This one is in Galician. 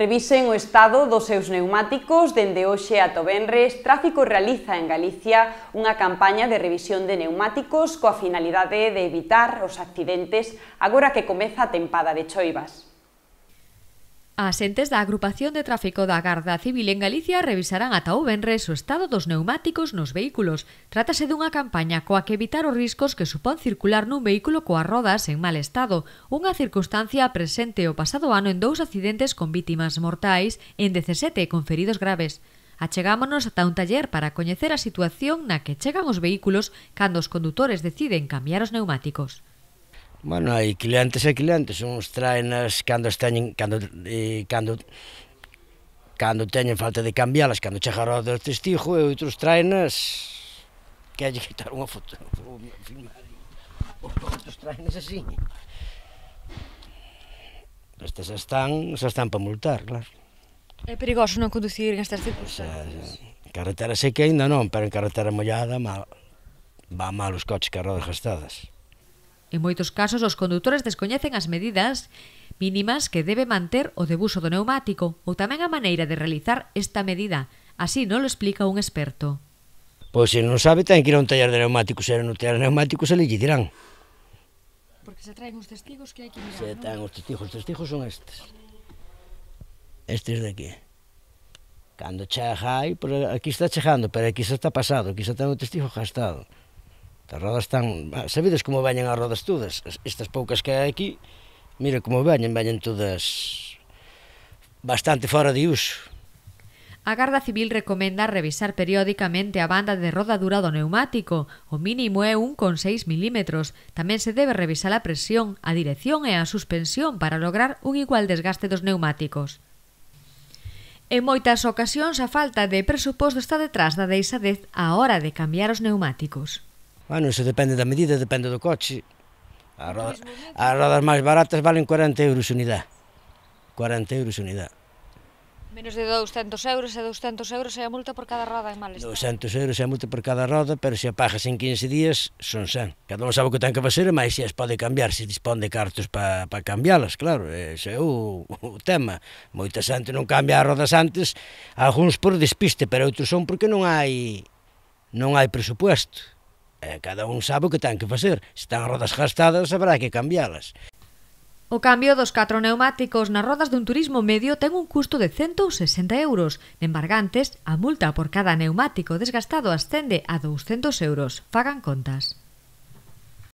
Revisen o estado dos seus neumáticos dende hoxe ata o Tráfico realiza en Galicia unha campaña de revisión de neumáticos coa finalidade de evitar os accidentes agora que comeza a tempada de choivas. Asentes da Agrupación de Tráfico da Garda Civil en Galicia revisarán ata o Benres o estado dos neumáticos nos vehículos. Trátase dunha campaña coa que evitar os riscos que supón circular nun vehículo coas rodas en mal estado, unha circunstancia presente o pasado ano en dous accidentes con vítimas mortais en 17 con feridos graves. Achegámonos ata un taller para coñecer a situación na que chegan os vehículos cando os condutores deciden cambiar os neumáticos. Bueno, hai clientes e clientes, uns traenas cando esteñen, cando, eh, cando, cando teñen falta de cambiarlas, cando che a do testigo, e outros traenas que hai quitar unha foto, filmar, outros traenas así. Estas están, xa están para multar, claro. É perigoso non conducir en estas circunstancias. En carretera seca ainda non, pero en carretera mollada mal, va mal os coches que a rodas gastadas. En moitos casos, os condutores descoñecen as medidas mínimas que debe manter o debuso do neumático ou tamén a maneira de realizar esta medida. Así non lo explica un experto. Pois se non sabe, ten que ir a un taller de neumáticos. Se non taller de neumáticos, se le dirán. Porque se traen os testigos que hai que mirar, Se ¿no? traen os testigos, os testigos son estes. Estes de aquí. Cando chega aí, pois, aquí está chegando, pero aquí xa está pasado, aquí xa ten o testigo gastado. As rodas están... Sabedes como veñen as rodas todas? Estas poucas que hai aquí, mira como veñen, veñen todas bastante fora de uso. A Garda Civil recomenda revisar periódicamente a banda de rodadura do neumático, o mínimo é 1,6 milímetros. Tamén se debe revisar a presión, a dirección e a suspensión para lograr un igual desgaste dos neumáticos. En moitas ocasións a falta de presuposto está detrás da deixadez á hora de cambiar os neumáticos. Bueno, iso depende da medida, depende do coche. As rodas, as rodas máis baratas valen 40 euros unidade. 40 euros unidade. Menos de 200 euros e 200 euros é a multa por cada roda en mal estado. 200 euros é a multa por cada roda, pero se a pagas en 15 días, son 100. Cada un sabe o que ten que facer, mas se as pode cambiar, se dispón de cartos para pa cambiálas, claro, ese é o, o tema. Moita xente non cambia as rodas antes, algúns por despiste, pero outros son porque non hai non hai presupuesto. E eh, cada un sabe o que ten que facer. Se están as rodas gastadas, haberá que cambiálas. O cambio dos catro neumáticos nas rodas dun turismo medio ten un custo de 160 euros. Embargantes, a multa por cada neumático desgastado ascende a 200 euros. Fagan contas.